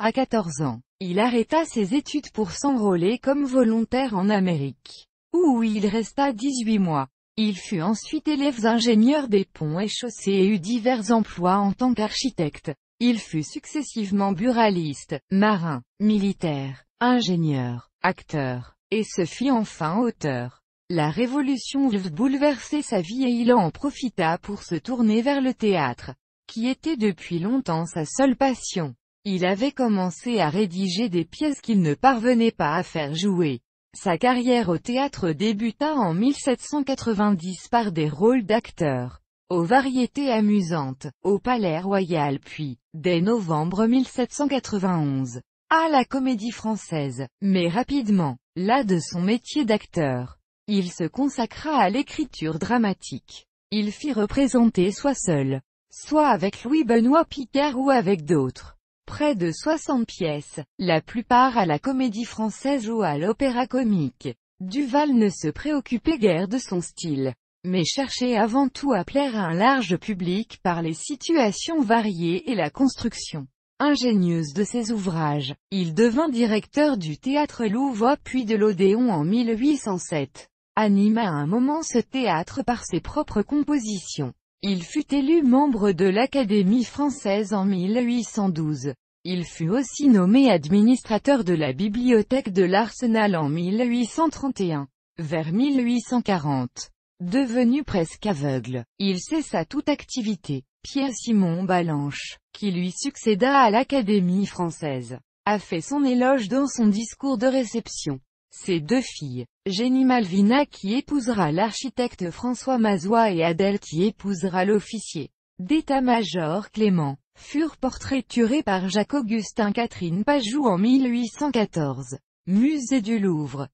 À 14 ans, il arrêta ses études pour s'enrôler comme volontaire en Amérique, où il resta 18 mois. Il fut ensuite élève ingénieur des ponts et chaussées et eut divers emplois en tant qu'architecte. Il fut successivement buraliste, marin, militaire, ingénieur, acteur, et se fit enfin auteur. La Révolution bouleversait sa vie et il en profita pour se tourner vers le théâtre, qui était depuis longtemps sa seule passion. Il avait commencé à rédiger des pièces qu'il ne parvenait pas à faire jouer. Sa carrière au théâtre débuta en 1790 par des rôles d'acteur aux variétés amusantes, au Palais Royal puis, dès novembre 1791, à la comédie française, mais rapidement, là de son métier d'acteur. Il se consacra à l'écriture dramatique. Il fit représenter soit seul, soit avec Louis-Benoît Picard ou avec d'autres près de 60 pièces, la plupart à la comédie française ou à l'opéra comique. Duval ne se préoccupait guère de son style, mais cherchait avant tout à plaire à un large public par les situations variées et la construction ingénieuse de ses ouvrages. Il devint directeur du théâtre Louvois puis de l'Odéon en 1807. Anima un moment ce théâtre par ses propres compositions. Il fut élu membre de l'Académie française en 1812. Il fut aussi nommé administrateur de la bibliothèque de l'Arsenal en 1831. Vers 1840. Devenu presque aveugle, il cessa toute activité. Pierre-Simon Balanche, qui lui succéda à l'Académie française, a fait son éloge dans son discours de réception. Ses deux filles, Jenny Malvina qui épousera l'architecte François Mazois et Adèle qui épousera l'officier d'état-major Clément, furent portraiturées par Jacques-Augustin Catherine Pajou en 1814. Musée du Louvre